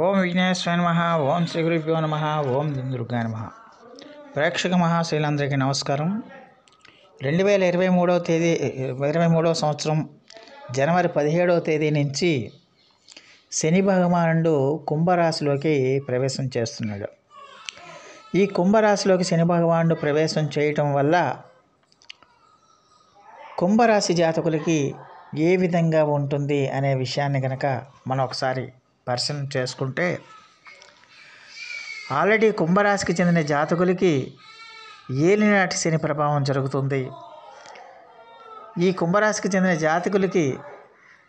ఓం విఘ్నేశ్వర నమ ఓం శ్రీ గురుభ్యో నమ ఓం దుర్గా నమ ప్రేక్షక మహాశైలందరికీ నమస్కారం రెండు వేల ఇరవై మూడవ తేదీ ఇరవై మూడవ సంవత్సరం జనవరి పదిహేడవ తేదీ నుంచి శని భగవానుడు కుంభరాశిలోకి ప్రవేశం చేస్తున్నాడు ఈ కుంభరాశిలోకి శని భగవానుడు ప్రవేశం చేయటం వల్ల కుంభరాశి జాతకులకి ఏ విధంగా ఉంటుంది అనే విషయాన్ని కనుక మనం ఒకసారి పర్సన్ చేసుకుంటే ఆల్రెడీ కుంభరాశికి చెందిన జాతకులకి ఏలినాటి శని ప్రభావం జరుగుతుంది ఈ కుంభరాశికి చెందిన జాతకులకి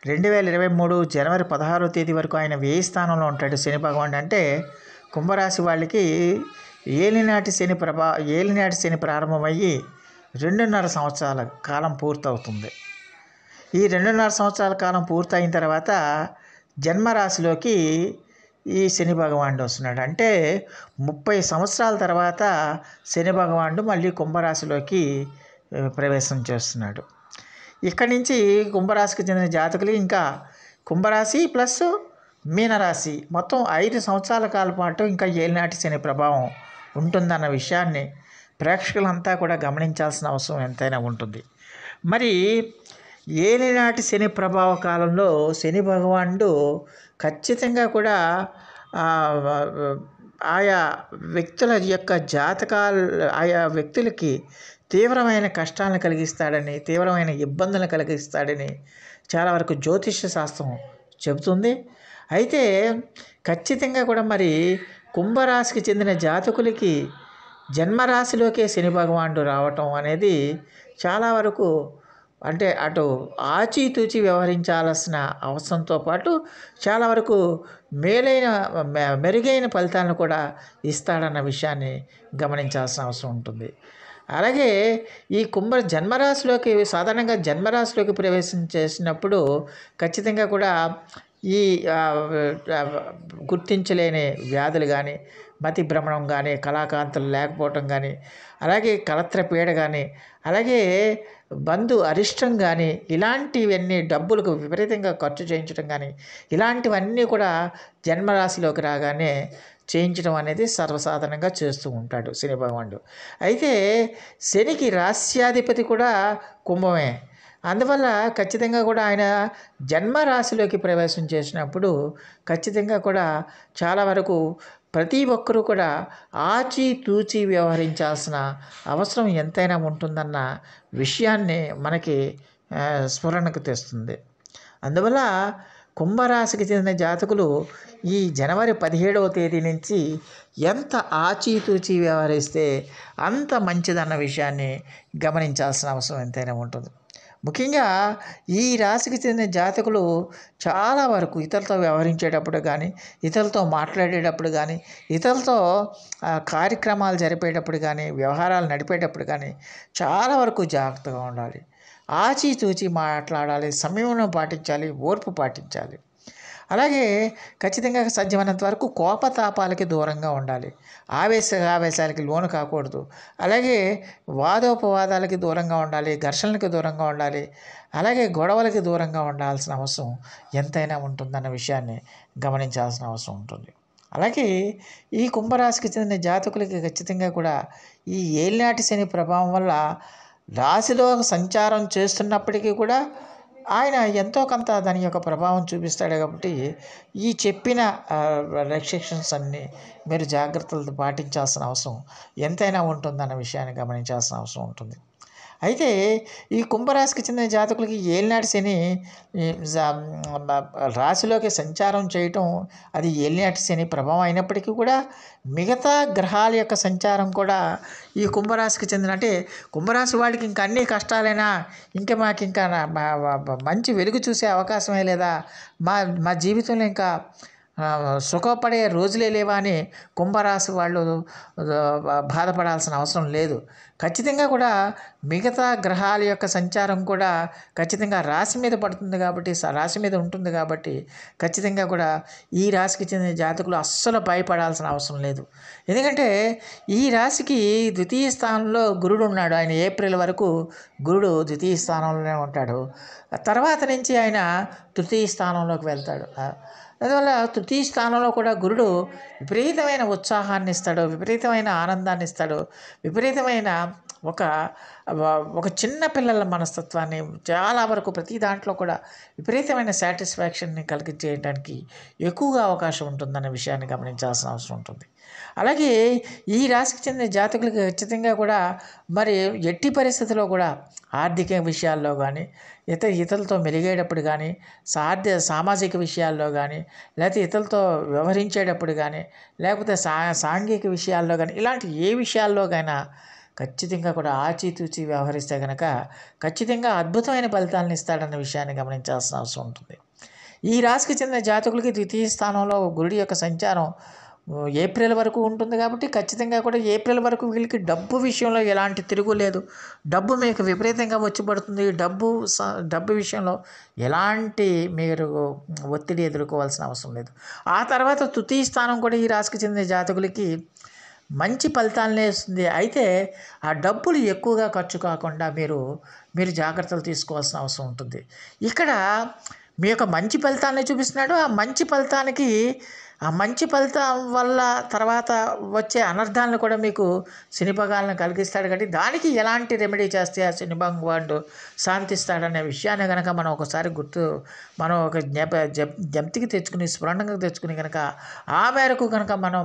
రెండు వేల ఇరవై మూడు జనవరి పదహారో తేదీ వరకు ఆయన వ్యయ స్థానంలో ఉంటాడు శని భగవాన్ అంటే కుంభరాశి వాళ్ళకి ఏలినాటి శని ప్రభా ఏలినాటి శని ప్రారంభమయ్యి రెండున్నర సంవత్సరాల కాలం పూర్తవుతుంది ఈ రెండున్నర సంవత్సరాల కాలం పూర్తయిన తర్వాత జన్మరాశిలోకి ఈ శని భగవానుడు వస్తున్నాడు అంటే ముప్పై సంవత్సరాల తర్వాత శని భగవానుడు మళ్ళీ కుంభరాశిలోకి ప్రవేశం చేస్తున్నాడు ఇక్కడి నుంచి కుంభరాశికి చెందిన జాతకులు ఇంకా కుంభరాశి ప్లస్ మీనరాశి మొత్తం ఐదు సంవత్సరాల కాల పాటు ఇంకా ఏలినాటి శని ప్రభావం ఉంటుందన్న విషయాన్ని ప్రేక్షకులంతా కూడా గమనించాల్సిన అవసరం ఎంతైనా ఉంటుంది మరి ఏలినాటి శని ప్రభావ కాలంలో శని భగవానుడు ఖచ్చితంగా కూడా ఆయా వ్యక్తుల యొక్క జాతకాలు ఆయా వ్యక్తులకి తీవ్రమైన కష్టాలను కలిగిస్తాడని తీవ్రమైన ఇబ్బందులను కలిగిస్తాడని చాలా వరకు జ్యోతిష్య శాస్త్రం చెబుతుంది అయితే ఖచ్చితంగా కూడా మరి కుంభరాశికి చెందిన జాతకులకి జన్మరాశిలోకే శని భగవానుడు రావటం అనేది చాలా వరకు అంటే అటు ఆచితూచి వ్యవహరించాల్సిన అవసరంతో పాటు చాలా వరకు మేలైన మెరుగైన ఫలితాలను కూడా ఇస్తాడన్న విషయాన్ని గమనించాల్సిన అవసరం ఉంటుంది అలాగే ఈ కుంభ జన్మరాశిలోకి సాధారణంగా జన్మరాశిలోకి ప్రవేశం చేసినప్పుడు ఖచ్చితంగా కూడా ఈ గుర్తించలేని వ్యాధులు కానీ మతి భ్రమణం కానీ కళాకాంతులు లేకపోవటం కానీ అలాగే కలత్రపీడ కానీ అలాగే బంధు అరిష్టం కానీ ఇలాంటివన్నీ డబ్బులకు విపరీతంగా ఖర్చు చేయించడం కానీ ఇలాంటివన్నీ కూడా జన్మరాశిలోకి రాగానే చేయించడం అనేది సర్వసాధారణంగా చేస్తూ ఉంటాడు శని భగవానుడు అయితే శనికి రాశ్యాధిపతి కూడా కుంభమే అందువల్ల ఖచ్చితంగా కూడా ఆయన జన్మ రాశిలోకి ప్రవేశం చేసినప్పుడు ఖచ్చితంగా కూడా చాలా వరకు ప్రతి ఒక్కరూ కూడా ఆచితూచి వ్యవహరించాల్సిన అవసరం ఎంతైనా ఉంటుందన్న విషయాన్ని మనకి స్ఫురణకు తెస్తుంది అందువల్ల కుంభరాశికి చెందిన జాతకులు ఈ జనవరి పదిహేడవ తేదీ నుంచి ఎంత ఆచితూచి వ్యవహరిస్తే అంత మంచిదన్న విషయాన్ని గమనించాల్సిన అవసరం ఎంతైనా ఉంటుంది ముఖ్యంగా ఈ రాశికి చెందిన జాతకులు చాలా వరకు ఇతరులతో వ్యవహరించేటప్పుడు కానీ ఇతరులతో మాట్లాడేటప్పుడు కానీ ఇతరులతో కార్యక్రమాలు జరిపేటప్పుడు కానీ వ్యవహారాలు నడిపేటప్పుడు కానీ చాలా వరకు జాగ్రత్తగా ఉండాలి ఆచితూచి మాట్లాడాలి సమయంలో పాటించాలి ఓర్పు పాటించాలి అలాగే ఖచ్చితంగా సాధ్యమైనంత వరకు కోపతాపాలకి దూరంగా ఉండాలి ఆవేశ ఆవేశాలకి లోను కాకూడదు అలాగే వాదోపవాదాలకి దూరంగా ఉండాలి ఘర్షణలకి దూరంగా ఉండాలి అలాగే గొడవలకి దూరంగా ఉండాల్సిన అవసరం ఎంతైనా ఉంటుందన్న విషయాన్ని గమనించాల్సిన అవసరం ఉంటుంది అలాగే ఈ కుంభరాశికి చెందిన జాతకులకి ఖచ్చితంగా కూడా ఈ ఏలినాటి శని ప్రభావం వల్ల రాశిలో సంచారం చేస్తున్నప్పటికీ కూడా ఆయన ఎంతో కొంత దాని యొక్క ప్రభావం చూపిస్తాడు కాబట్టి ఈ చెప్పిన రెస్ట్రిక్షన్స్ అన్నీ మీరు జాగ్రత్తలు పాటించాల్సిన అవసరం ఎంతైనా ఉంటుందన్న విషయాన్ని గమనించాల్సిన అవసరం ఉంటుంది అయితే ఈ కుంభరాశికి చెందిన జాతకులకి ఏలినాటి శని రాశిలోకి సంచారం చేయటం అది ఏలినాటి శని ప్రభావం అయినప్పటికీ కూడా మిగతా గ్రహాల యొక్క సంచారం కూడా ఈ కుంభరాశికి చెందిన అంటే కుంభరాశి వాడికి ఇంకా అన్ని కష్టాలైనా ఇంకా మాకు ఇంకా మంచి వెలుగు చూసే అవకాశమే లేదా మా మా జీవితంలో ఇంకా సుఖపడే రోజులే లేవా అని కుంభరాశి వాళ్ళు బాధపడాల్సిన అవసరం లేదు ఖచ్చితంగా కూడా మిగతా గ్రహాల యొక్క సంచారం కూడా ఖచ్చితంగా రాశి మీద పడుతుంది కాబట్టి రాశి మీద ఉంటుంది కాబట్టి ఖచ్చితంగా కూడా ఈ రాశికి చెందిన జాతకులు అస్సలు భయపడాల్సిన అవసరం లేదు ఎందుకంటే ఈ రాశికి ద్వితీయ స్థానంలో గురుడు ఉన్నాడు ఆయన ఏప్రిల్ వరకు గురుడు ద్వితీయ స్థానంలోనే ఉంటాడు తర్వాత నుంచి ఆయన తృతీయ స్థానంలోకి వెళ్తాడు అందువల్ల తృతీయ స్థానంలో కూడా గురుడు విపరీతమైన ఉత్సాహాన్ని ఇస్తాడు విపరీతమైన ఆనందాన్ని ఇస్తాడు విపరీతమైన ఒక ఒక చిన్న పిల్లల మనస్తత్వాన్ని చాలా వరకు ప్రతి దాంట్లో కూడా విపరీతమైన సాటిస్ఫాక్షన్ని కలిగించేయడానికి ఎక్కువగా అవకాశం ఉంటుందనే విషయాన్ని గమనించాల్సిన అవసరం ఉంటుంది అలాగే ఈ రాశికి చెందిన జాతకులకు ఖచ్చితంగా కూడా మరి ఎట్టి పరిస్థితిలో కూడా ఆర్థిక విషయాల్లో కానీ ఇతర ఇతరులతో మెలిగేటప్పుడు కానీ సాధ్య సామాజిక విషయాల్లో కానీ లేకపోతే ఇతరులతో వ్యవహరించేటప్పుడు కానీ లేకపోతే సా సాంఘిక విషయాల్లో కానీ ఇలాంటి ఏ విషయాల్లోకైనా ఖచ్చితంగా కూడా ఆచితూచి వ్యవహరిస్తే కనుక ఖచ్చితంగా అద్భుతమైన ఫలితాలను ఇస్తాడన్న విషయాన్ని గమనించాల్సిన అవసరం ఉంటుంది ఈ రాశికి చెందిన జాతకులకి ద్వితీయ స్థానంలో గురుడి యొక్క సంచారం ఏప్రిల్ వరకు ఉంటుంది కాబట్టి ఖచ్చితంగా కూడా ఏప్రిల్ వరకు వీళ్ళకి డబ్బు విషయంలో ఎలాంటి తిరుగు లేదు డబ్బు మీకు విపరీతంగా వచ్చి పడుతుంది డబ్బు డబ్బు విషయంలో ఎలాంటి మీరు ఒత్తిడి ఎదుర్కోవాల్సిన అవసరం లేదు ఆ తర్వాత తృతీయ స్థానం కూడా ఈ రాశికి చెందిన జాతకులకి మంచి ఫలితాలనే ఇస్తుంది అయితే ఆ డబ్బులు ఎక్కువగా ఖర్చు కాకుండా మీరు మీరు జాగ్రత్తలు తీసుకోవాల్సిన అవసరం ఉంటుంది ఇక్కడ మీ యొక్క మంచి ఫలితాన్ని చూపిస్తున్నాడు ఆ మంచి ఫలితానికి ఆ మంచి ఫలితం వల్ల తర్వాత వచ్చే అనర్థాలను కూడా మీకు శనిభగాలను కలిగిస్తాడు కాబట్టి దానికి ఎలాంటి రెమెడీ చేస్తే ఆ శని భగవానుడు శాంతిస్తాడనే విషయాన్ని కనుక మనం ఒకసారి గుర్తు మనం ఒక జ్ఞాప జప్తికి తెచ్చుకుని స్ఫురణంగా తెచ్చుకుని కనుక ఆ మేరకు కనుక మనం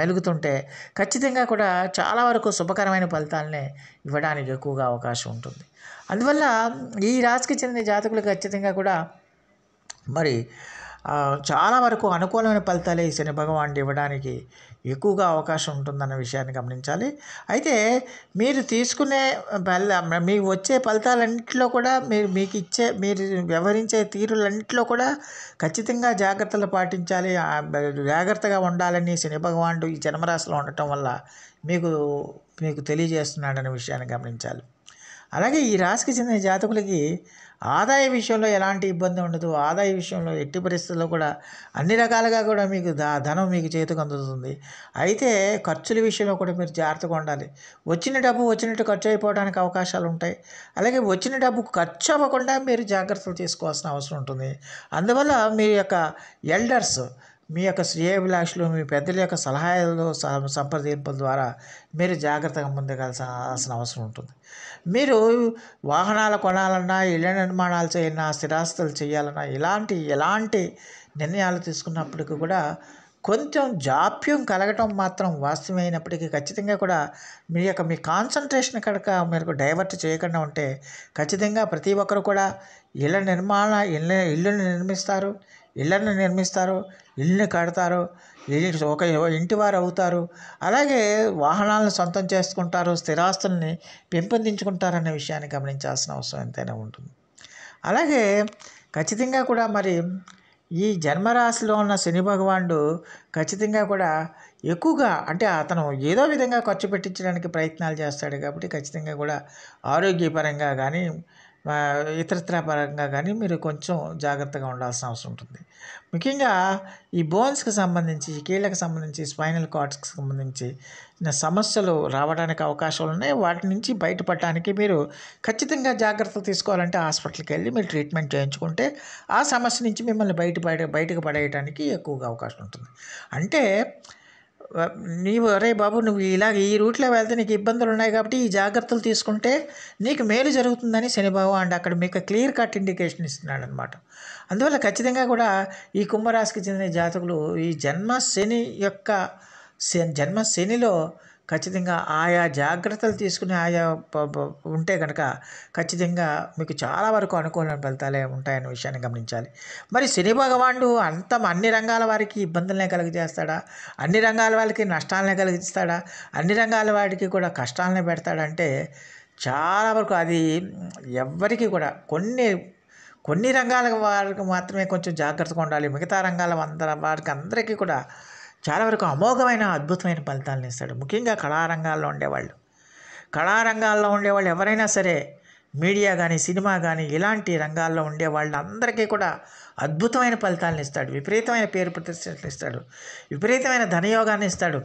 మెలుగుతుంటే ఖచ్చితంగా కూడా చాలా వరకు శుభకరమైన ఫలితాలని ఇవ్వడానికి ఎక్కువగా అవకాశం ఉంటుంది అందువల్ల ఈ రాశికి చెందిన జాతకులు ఖచ్చితంగా కూడా మరి చాలా వరకు అనుకూలమైన ఫలితాలే ఈ శని భగవానుడు ఇవ్వడానికి ఎక్కువగా అవకాశం ఉంటుందన్న విషయాన్ని గమనించాలి అయితే మీరు తీసుకునే ఫల మీకు వచ్చే ఫలితాలన్నింటిలో కూడా మీరు మీకు ఇచ్చే మీరు వ్యవహరించే తీరులన్నింటిలో కూడా ఖచ్చితంగా జాగ్రత్తలు పాటించాలి జాగ్రత్తగా ఉండాలని శని భగవానుడు ఈ జన్మరాశిలో ఉండటం వల్ల మీకు మీకు తెలియజేస్తున్నాడనే విషయాన్ని గమనించాలి అలాగే ఈ రాశికి చెందిన జాతకులకి ఆదాయ విషయంలో ఎలాంటి ఇబ్బంది ఉండదు ఆదాయ విషయంలో ఎట్టి పరిస్థితుల్లో కూడా అన్ని రకాలుగా కూడా మీకు ధనం మీకు చేతికి అందుతుంది అయితే ఖర్చుల విషయంలో కూడా మీరు జాగ్రత్తగా ఉండాలి వచ్చిన డబ్బు వచ్చినట్టు ఖర్చు అయిపోవడానికి అవకాశాలు ఉంటాయి అలాగే వచ్చిన డబ్బు ఖర్చు అవ్వకుండా మీరు జాగ్రత్తలు తీసుకోవాల్సిన అవసరం ఉంటుంది అందువల్ల మీ యొక్క ఎల్డర్స్ మీ యొక్క శ్రేయాభిలాషులు మీ పెద్దల యొక్క సలహాలు సంప్రదింపుల ద్వారా మీరు జాగ్రత్తగా ముందుకెళ్ళాల్సిన అవసరం ఉంటుంది మీరు వాహనాలు కొనాలన్నా ఇళ్ళ నిర్మాణాలు చేయాలన్నా స్థిరాస్తులు చేయాలన్నా ఇలాంటి ఎలాంటి నిర్ణయాలు తీసుకున్నప్పటికీ కూడా కొంచెం జాప్యం కలగటం మాత్రం వాస్తవమైనప్పటికీ ఖచ్చితంగా కూడా మీ యొక్క మీ కాన్సన్ట్రేషన్ కనుక మీరు డైవర్ట్ చేయకుండా ఉంటే ఖచ్చితంగా ప్రతి ఒక్కరు కూడా ఇళ్ళ నిర్మాణ ఇళ్ళ ఇల్లుని నిర్మిస్తారు ఇళ్ళను నిర్మిస్తారు ఇళ్ళని కడతారు ఒక ఇంటి వారు అవుతారు అలాగే వాహనాలను సొంతం చేసుకుంటారు స్థిరాస్తుల్ని పెంపొందించుకుంటారనే విషయాన్ని గమనించాల్సిన అవసరం ఎంతైనా ఉంటుంది అలాగే ఖచ్చితంగా కూడా మరి ఈ జన్మరాశిలో ఉన్న శని భగవానుడు ఖచ్చితంగా కూడా ఎక్కువగా అంటే అతను ఏదో విధంగా ఖర్చు పెట్టించడానికి ప్రయత్నాలు చేస్తాడు కాబట్టి ఖచ్చితంగా కూడా ఆరోగ్యపరంగా కానీ ఇతరత్రా పరంగా కానీ మీరు కొంచెం జాగ్రత్తగా ఉండాల్సిన అవసరం ఉంటుంది ముఖ్యంగా ఈ బోన్స్కి సంబంధించి కీళ్ళకి సంబంధించి స్పైనల్ కార్డ్స్కి సంబంధించి సమస్యలు రావడానికి అవకాశాలు ఉన్నాయి వాటి నుంచి బయటపడటానికి మీరు ఖచ్చితంగా జాగ్రత్తలు తీసుకోవాలంటే హాస్పిటల్కి వెళ్ళి మీరు ట్రీట్మెంట్ చేయించుకుంటే ఆ సమస్య నుంచి మిమ్మల్ని బయట బయటకు పడేయడానికి ఎక్కువగా అవకాశం ఉంటుంది అంటే నీవు అరే బాబు నువ్వు ఇలా ఈ రూట్లో వెళ్తే నీకు ఇబ్బందులు ఉన్నాయి కాబట్టి ఈ జాగ్రత్తలు తీసుకుంటే నీకు మేలు జరుగుతుందని శని అండ్ అక్కడ మీకు క్లియర్ కట్ ఇండికేషన్ ఇస్తున్నాడు అనమాట అందువల్ల ఖచ్చితంగా కూడా ఈ కుంభరాశికి చెందిన జాతకులు ఈ జన్మ శని యొక్క జన్మ శనిలో ఖచ్చితంగా ఆయా జాగ్రత్తలు తీసుకుని ఆయా ఉంటే కనుక ఖచ్చితంగా మీకు చాలా వరకు అనుకూల ఫలితాలే ఉంటాయన్న విషయాన్ని గమనించాలి మరి శని భగవానుడు అంత అన్ని రంగాల వారికి ఇబ్బందులనే కలుగజేస్తాడా అన్ని రంగాల వాళ్ళకి నష్టాలనే కలిగిస్తాడా అన్ని రంగాల వాడికి కూడా కష్టాలనే పెడతాడంటే చాలా వరకు అది ఎవ్వరికి కూడా కొన్ని కొన్ని రంగాల వారికి మాత్రమే కొంచెం జాగ్రత్తగా ఉండాలి మిగతా రంగాల వారికి అందరికీ కూడా చాలా వరకు అమోఘమైన అద్భుతమైన ఫలితాలను ఇస్తాడు ముఖ్యంగా కళారంగాల్లో ఉండేవాళ్ళు కళారంగాల్లో ఉండేవాళ్ళు ఎవరైనా సరే మీడియా కానీ సినిమా కానీ ఇలాంటి రంగాల్లో ఉండే వాళ్ళందరికీ కూడా అద్భుతమైన ఫలితాలను ఇస్తాడు విపరీతమైన పేరు ప్రతిష్టలు ఇస్తాడు విపరీతమైన ధనయోగాన్ని ఇస్తాడు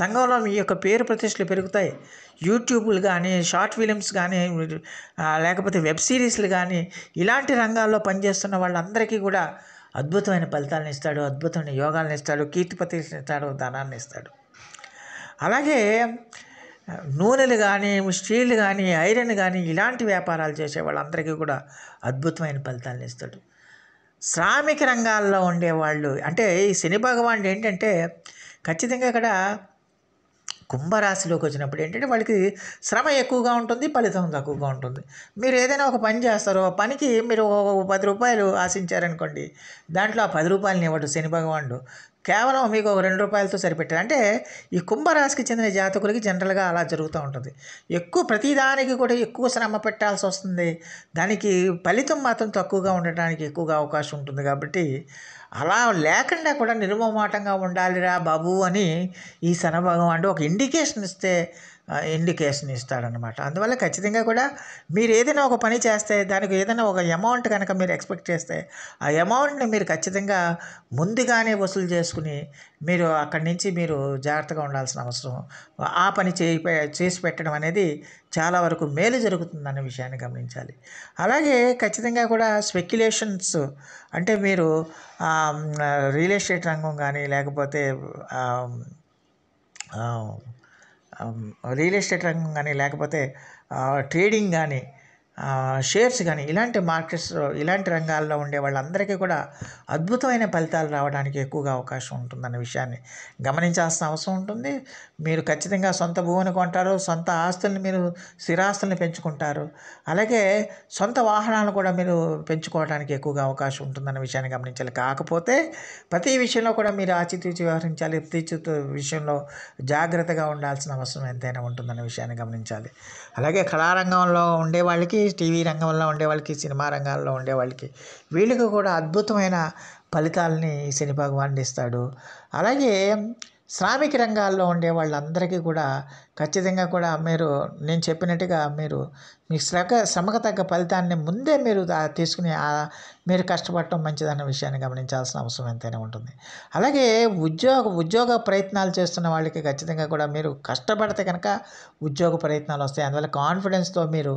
సంఘంలో మీ యొక్క పేరు ప్రతిష్టలు పెరుగుతాయి యూట్యూబ్లు కానీ షార్ట్ ఫిలిమ్స్ కానీ లేకపోతే వెబ్ సిరీస్లు కానీ ఇలాంటి రంగాల్లో పనిచేస్తున్న వాళ్ళందరికీ కూడా అద్భుతమైన ఫలితాలను ఇస్తాడు అద్భుతమైన యోగాలను ఇస్తాడు కీర్తి ప్రతిష్టలు ఇస్తాడు ధనాన్ని ఇస్తాడు అలాగే నూనెలు కానీ స్టీల్ కానీ ఐరన్ కానీ ఇలాంటి వ్యాపారాలు చేసే వాళ్ళందరికీ కూడా అద్భుతమైన ఫలితాలను ఇస్తాడు శ్రామిక రంగాల్లో ఉండేవాళ్ళు అంటే ఈ శని భగవానుడు ఏంటంటే ఖచ్చితంగా ఇక్కడ కుంభరాశిలోకి వచ్చినప్పుడు ఏంటంటే వాళ్ళకి శ్రమ ఎక్కువగా ఉంటుంది ఫలితం తక్కువగా ఉంటుంది మీరు ఏదైనా ఒక పని చేస్తారో ఆ పనికి మీరు పది రూపాయలు ఆశించారనుకోండి దాంట్లో ఆ పది రూపాయలని ఇవ్వడు శని భగవానుడు కేవలం మీకు ఒక రెండు రూపాయలతో సరిపెట్టారు అంటే ఈ కుంభరాశికి చెందిన జాతకులకి జనరల్గా అలా జరుగుతూ ఉంటుంది ఎక్కువ ప్రతిదానికి కూడా ఎక్కువ శ్రమ పెట్టాల్సి వస్తుంది దానికి ఫలితం మాత్రం తక్కువగా ఉండటానికి ఎక్కువగా అవకాశం ఉంటుంది కాబట్టి అలా లేకుండా కూడా నిర్మమాటంగా ఉండాలిరా బాబు అని ఈ అంటే ఒక ఇండికేషన్ ఇస్తే ఇండికేషన్ ఇస్తాడనమాట అందువల్ల ఖచ్చితంగా కూడా మీరు ఏదైనా ఒక పని చేస్తే దానికి ఏదైనా ఒక అమౌంట్ కనుక మీరు ఎక్స్పెక్ట్ చేస్తే ఆ అమౌంట్ని మీరు ఖచ్చితంగా ముందుగానే వసూలు చేసుకుని మీరు అక్కడి నుంచి మీరు జాగ్రత్తగా ఉండాల్సిన అవసరం ఆ పని చేయి చేసి పెట్టడం అనేది చాలా వరకు మేలు జరుగుతుందన్న విషయాన్ని గమనించాలి అలాగే ఖచ్చితంగా కూడా స్పెక్యులేషన్స్ అంటే మీరు రియల్ ఎస్టేట్ రంగం కానీ లేకపోతే రియల్ ఎస్టేట్ రంగం కానీ లేకపోతే ట్రేడింగ్ కానీ షేర్స్ కానీ ఇలాంటి మార్కెట్స్ ఇలాంటి రంగాల్లో ఉండే వాళ్ళందరికీ కూడా అద్భుతమైన ఫలితాలు రావడానికి ఎక్కువగా అవకాశం ఉంటుందన్న విషయాన్ని గమనించాల్సిన అవసరం ఉంటుంది మీరు ఖచ్చితంగా సొంత భూమిని కొంటారు సొంత ఆస్తుల్ని మీరు స్థిరాస్తుల్ని పెంచుకుంటారు అలాగే సొంత వాహనాలను కూడా మీరు పెంచుకోవడానికి ఎక్కువగా అవకాశం ఉంటుందన్న విషయాన్ని గమనించాలి కాకపోతే ప్రతి విషయంలో కూడా మీరు ఆచితూచి వ్యవహరించాలి ప్రతి విషయంలో జాగ్రత్తగా ఉండాల్సిన అవసరం ఎంతైనా ఉంటుందన్న విషయాన్ని గమనించాలి అలాగే కళారంగంలో ఉండే వాళ్ళకి టీవీ రంగంలో ఉండే వాళ్ళకి సినిమా రంగాల్లో ఉండే వాళ్ళకి వీళ్ళకి కూడా అద్భుతమైన ఫలితాలని శని భగవాన్ ఇస్తాడు అలాగే శ్రామిక రంగాల్లో ఉండే వాళ్ళందరికీ కూడా ఖచ్చితంగా కూడా మీరు నేను చెప్పినట్టుగా మీరు మీకు శ్రమ శ్రమకు తగ్గ ఫలితాన్ని ముందే మీరు తీసుకుని మీరు కష్టపడటం మంచిదన్న విషయాన్ని గమనించాల్సిన అవసరం ఎంతైనా ఉంటుంది అలాగే ఉద్యోగ ఉద్యోగ ప్రయత్నాలు చేస్తున్న వాళ్ళకి ఖచ్చితంగా కూడా మీరు కష్టపడితే కనుక ఉద్యోగ ప్రయత్నాలు వస్తాయి అందువల్ల కాన్ఫిడెన్స్తో మీరు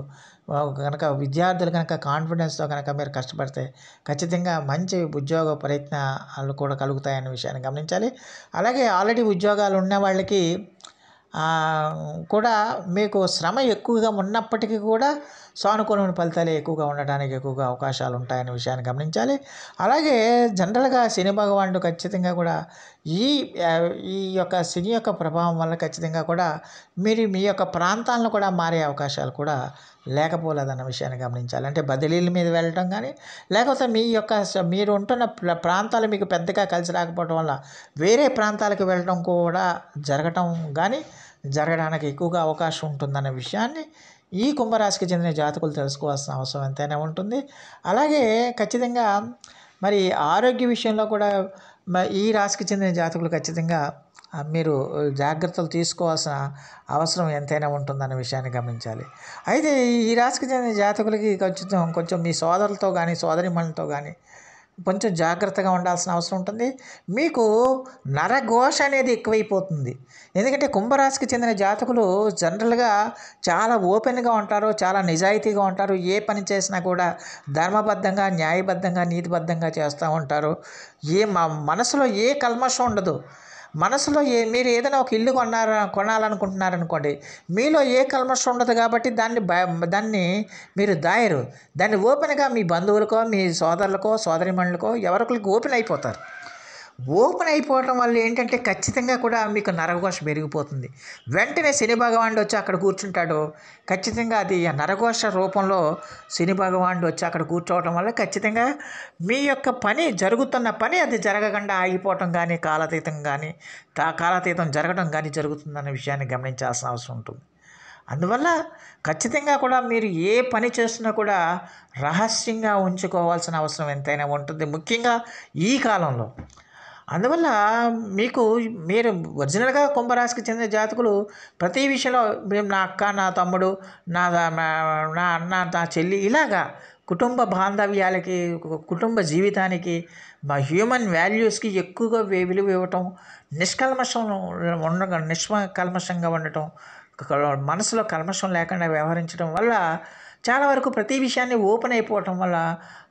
కనుక విద్యార్థులు కనుక కాన్ఫిడెన్స్తో కనుక మీరు కష్టపడితే ఖచ్చితంగా మంచి ఉద్యోగ ప్రయత్నాలు కూడా కలుగుతాయన్న విషయాన్ని గమనించాలి అలాగే ఆల్రెడీ ఉద్యోగాలు ఉన్న వాళ్ళకి కూడా మీకు శ్రమ ఎక్కువగా ఉన్నప్పటికీ కూడా సానుకూలమైన ఫలితాలే ఎక్కువగా ఉండడానికి ఎక్కువగా అవకాశాలు ఉంటాయనే విషయాన్ని గమనించాలి అలాగే జనరల్గా శని భగవానుడు ఖచ్చితంగా కూడా ఈ ఈ యొక్క శని యొక్క ప్రభావం వల్ల ఖచ్చితంగా కూడా మీరు మీ యొక్క ప్రాంతాలను కూడా మారే అవకాశాలు కూడా లేకపోలేదన్న విషయాన్ని గమనించాలి అంటే బదిలీల మీద వెళ్ళటం కానీ లేకపోతే మీ యొక్క మీరు ఉంటున్న ప్రాంతాలు మీకు పెద్దగా కలిసి రాకపోవడం వల్ల వేరే ప్రాంతాలకు వెళ్ళడం కూడా జరగటం కానీ జరగడానికి ఎక్కువగా అవకాశం ఉంటుందన్న విషయాన్ని ఈ కుంభరాశికి చెందిన జాతకులు తెలుసుకోవాల్సిన అవసరం ఎంతైనా ఉంటుంది అలాగే ఖచ్చితంగా మరి ఆరోగ్య విషయంలో కూడా ఈ రాశికి చెందిన జాతకులు ఖచ్చితంగా మీరు జాగ్రత్తలు తీసుకోవాల్సిన అవసరం ఎంతైనా ఉంటుందన్న విషయాన్ని గమనించాలి అయితే ఈ రాశికి చెందిన జాతకులకి కొంచెం కొంచెం మీ సోదరులతో కానీ సోదరిమణులతో కానీ కొంచెం జాగ్రత్తగా ఉండాల్సిన అవసరం ఉంటుంది మీకు నరఘోష అనేది ఎక్కువైపోతుంది ఎందుకంటే కుంభరాశికి చెందిన జాతకులు జనరల్గా చాలా ఓపెన్గా ఉంటారు చాలా నిజాయితీగా ఉంటారు ఏ పని చేసినా కూడా ధర్మబద్ధంగా న్యాయబద్ధంగా నీతిబద్ధంగా చేస్తూ ఉంటారు ఏ మా మనసులో ఏ కల్మషం ఉండదు మనసులో ఏ మీరు ఏదైనా ఒక ఇల్లు కొన్నారా కొనాలనుకుంటున్నారనుకోండి మీలో ఏ కల్మషం ఉండదు కాబట్టి దాన్ని దాన్ని మీరు దాయరు దాన్ని ఓపెన్గా మీ బంధువులకో మీ సోదరులకో సోదరిమణులకో ఎవరికి ఓపెన్ అయిపోతారు ఓపెన్ అయిపోవటం వల్ల ఏంటంటే ఖచ్చితంగా కూడా మీకు నరఘోష పెరిగిపోతుంది వెంటనే శని భగవానుడు వచ్చి అక్కడ కూర్చుంటాడు ఖచ్చితంగా అది నరఘోష రూపంలో శని భగవానుడు వచ్చి అక్కడ కూర్చోవటం వల్ల ఖచ్చితంగా మీ యొక్క పని జరుగుతున్న పని అది జరగకుండా ఆగిపోవటం కానీ కాలాతీతం కానీ తా కాలాతీతం జరగడం కానీ జరుగుతుందన్న విషయాన్ని గమనించాల్సిన అవసరం ఉంటుంది అందువల్ల ఖచ్చితంగా కూడా మీరు ఏ పని చేస్తున్నా కూడా రహస్యంగా ఉంచుకోవాల్సిన అవసరం ఎంతైనా ఉంటుంది ముఖ్యంగా ఈ కాలంలో అందువల్ల మీకు మీరు ఒరిజినల్గా కుంభరాశికి చెందిన జాతకులు ప్రతి విషయంలో మేము నా అక్క నా తమ్ముడు నా నా అన్న నా చెల్లి ఇలాగా కుటుంబ బాంధవ్యాలకి కుటుంబ జీవితానికి మా హ్యూమన్ వాల్యూస్కి ఎక్కువగా విలువ ఇవ్వటం నిష్కల్మషం ఉండగా నిష్మ కల్మషంగా ఉండటం మనసులో కల్మషం లేకుండా వ్యవహరించడం వల్ల చాలా వరకు ప్రతి విషయాన్ని ఓపెన్ అయిపోవటం వల్ల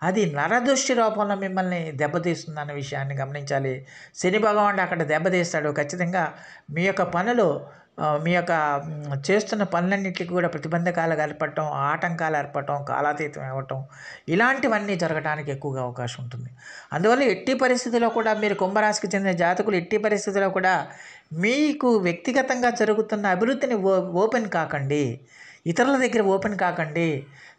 అది నరదృష్టి రూపంలో మిమ్మల్ని దెబ్బతీస్తుందన్న విషయాన్ని గమనించాలి శని భగవానుడు అక్కడ దెబ్బతీస్తాడు ఖచ్చితంగా మీ యొక్క పనులు మీ యొక్క చేస్తున్న పనులన్నింటికి కూడా ప్రతిబంధకాలు ఏర్పడటం ఆటంకాలు ఏర్పడటం కాలాతీతం ఇవ్వటం ఇలాంటివన్నీ జరగడానికి ఎక్కువగా అవకాశం ఉంటుంది అందువల్ల ఎట్టి పరిస్థితిలో కూడా మీరు కుంభరాశికి చెందిన జాతకులు ఎట్టి పరిస్థితిలో కూడా మీకు వ్యక్తిగతంగా జరుగుతున్న అభివృద్ధిని ఓపెన్ కాకండి ఇతరుల దగ్గర ఓపెన్ కాకండి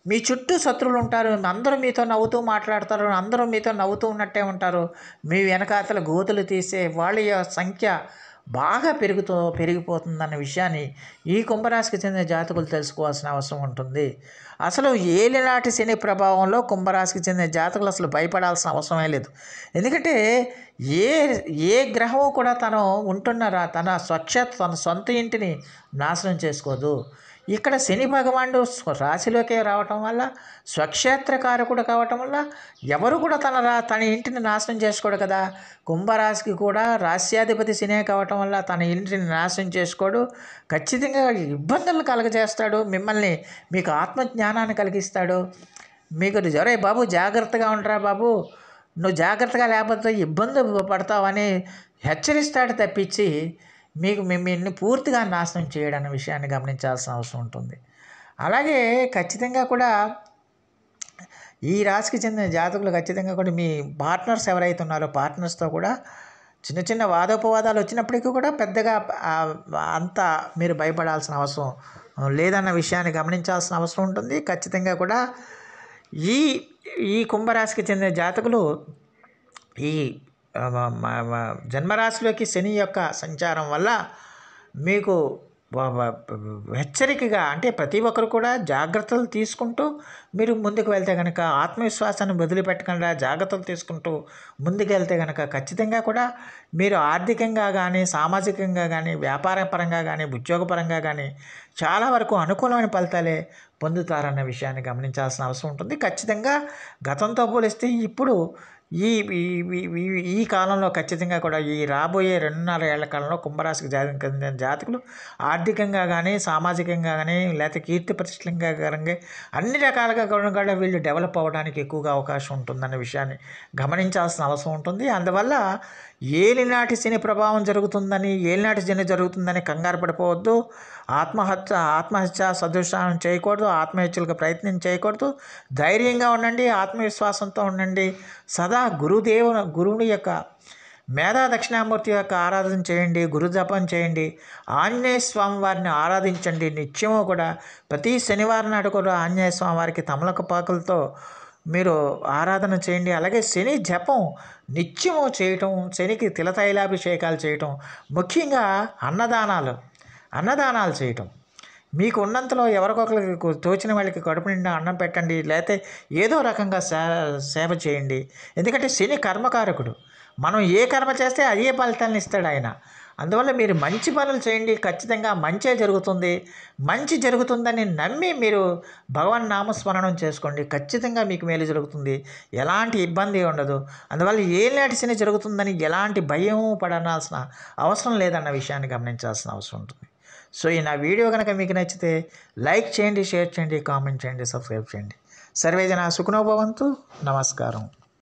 మీ చుట్టూ శత్రువులు ఉంటారు అందరూ మీతో నవ్వుతూ మాట్లాడతారు అందరూ మీతో నవ్వుతూ ఉన్నట్టే ఉంటారు మీ వెనకాతల గోతులు తీసే వాళ్ళ సంఖ్య బాగా పెరుగుతూ పెరిగిపోతుందన్న విషయాన్ని ఈ కుంభరాశికి చెందిన జాతకులు తెలుసుకోవాల్సిన అవసరం ఉంటుంది అసలు ఏలినాటి శని ప్రభావంలో కుంభరాశికి చెందిన జాతకులు అసలు భయపడాల్సిన అవసరమే లేదు ఎందుకంటే ఏ ఏ గ్రహం కూడా తను ఉంటున్న తన స్వచ్ఛత తన సొంత ఇంటిని నాశనం చేసుకోదు ఇక్కడ శని భగవానుడు రాశిలోకే రావటం వల్ల స్వక్షేత్రకారకుడు కావటం వల్ల ఎవరు కూడా తన రా తన ఇంటిని నాశనం చేసుకోడు కదా కుంభరాశికి కూడా రాశ్యాధిపతి శనే కావటం వల్ల తన ఇంటిని నాశనం చేసుకోడు ఖచ్చితంగా ఇబ్బందులను కలగజేస్తాడు మిమ్మల్ని మీకు ఆత్మజ్ఞానం సమాధానాన్ని కలిగిస్తాడు మీకు జరే బాబు జాగ్రత్తగా ఉండరా బాబు నువ్వు జాగ్రత్తగా లేకపోతే ఇబ్బంది పడతావని హెచ్చరిస్తాడు తప్పించి మీకు మిమ్మల్ని పూర్తిగా నాశనం చేయడన్న విషయాన్ని గమనించాల్సిన అవసరం ఉంటుంది అలాగే ఖచ్చితంగా కూడా ఈ రాశికి చెందిన జాతకులు ఖచ్చితంగా కూడా మీ పార్ట్నర్స్ ఎవరైతే ఉన్నారో పార్ట్నర్స్తో కూడా చిన్న చిన్న వాదోపవాదాలు వచ్చినప్పటికీ కూడా పెద్దగా అంత మీరు భయపడాల్సిన అవసరం లేదన్న విషయాన్ని గమనించాల్సిన అవసరం ఉంటుంది ఖచ్చితంగా కూడా ఈ ఈ కుంభరాశికి చెందిన జాతకులు ఈ జన్మరాశిలోకి శని యొక్క సంచారం వల్ల మీకు హెచ్చరికగా అంటే ప్రతి ఒక్కరు కూడా జాగ్రత్తలు తీసుకుంటూ మీరు ముందుకు వెళ్తే కనుక ఆత్మవిశ్వాసాన్ని వదిలిపెట్టకుండా జాగ్రత్తలు తీసుకుంటూ ముందుకెళ్తే కనుక ఖచ్చితంగా కూడా మీరు ఆర్థికంగా కానీ సామాజికంగా కానీ వ్యాపార పరంగా కానీ ఉద్యోగపరంగా కానీ చాలా వరకు అనుకూలమైన ఫలితాలే పొందుతారన్న విషయాన్ని గమనించాల్సిన అవసరం ఉంటుంది ఖచ్చితంగా గతంతో పోలిస్తే ఇప్పుడు ఈ ఈ కాలంలో ఖచ్చితంగా కూడా ఈ రాబోయే రెండున్నర ఏళ్ల కాలంలో కుంభరాశికి జాతకంగా జాతకులు ఆర్థికంగా కానీ సామాజికంగా కానీ లేకపోతే కీర్తి ప్రతిష్టంగా కానీ అన్ని రకాలుగా కూడా వీళ్ళు డెవలప్ అవ్వడానికి ఎక్కువగా అవకాశం ఉంటుందన్న విషయాన్ని గమనించాల్సిన అవసరం ఉంటుంది అందువల్ల ఏలినాటి శని ప్రభావం జరుగుతుందని ఏలినాటి శని జరుగుతుందని కంగారు పడిపోవద్దు ఆత్మహత్య ఆత్మహత్య సదృశాలను చేయకూడదు ఆత్మహత్యలకు ప్రయత్నం చేయకూడదు ధైర్యంగా ఉండండి ఆత్మవిశ్వాసంతో ఉండండి సదా గురుదేవు గురువుని యొక్క మేధా దక్షిణామూర్తి యొక్క ఆరాధన చేయండి గురు జపం చేయండి ఆంజనేయ స్వామి వారిని ఆరాధించండి నిత్యము కూడా ప్రతి శనివారం నాడు కూడా ఆంజనేయ స్వామి వారికి తమలక పాకులతో మీరు ఆరాధన చేయండి అలాగే శని జపం నిత్యము చేయటం శనికి తిలతైలాభిషేకాలు చేయటం ముఖ్యంగా అన్నదానాలు అన్నదానాలు చేయటం మీకు ఉన్నంతలో ఎవరికొకరికి తోచిన వాళ్ళకి కడుపు నిండా అన్నం పెట్టండి లేకపోతే ఏదో రకంగా సేవ చేయండి ఎందుకంటే శని కర్మకారకుడు మనం ఏ కర్మ చేస్తే అదే ఫలితాన్ని ఇస్తాడు ఆయన అందువల్ల మీరు మంచి పనులు చేయండి ఖచ్చితంగా మంచే జరుగుతుంది మంచి జరుగుతుందని నమ్మి మీరు భగవాన్ నామస్మరణం చేసుకోండి ఖచ్చితంగా మీకు మేలు జరుగుతుంది ఎలాంటి ఇబ్బంది ఉండదు అందువల్ల ఏ నాటిసిన జరుగుతుందని ఎలాంటి భయం పడనాల్సిన అవసరం లేదన్న విషయాన్ని గమనించాల్సిన అవసరం ఉంటుంది సో ఈ నా వీడియో కనుక మీకు నచ్చితే లైక్ చేయండి షేర్ చేయండి కామెంట్ చేయండి సబ్స్క్రైబ్ చేయండి సర్వేజన సుఖనోభవంతు నమస్కారం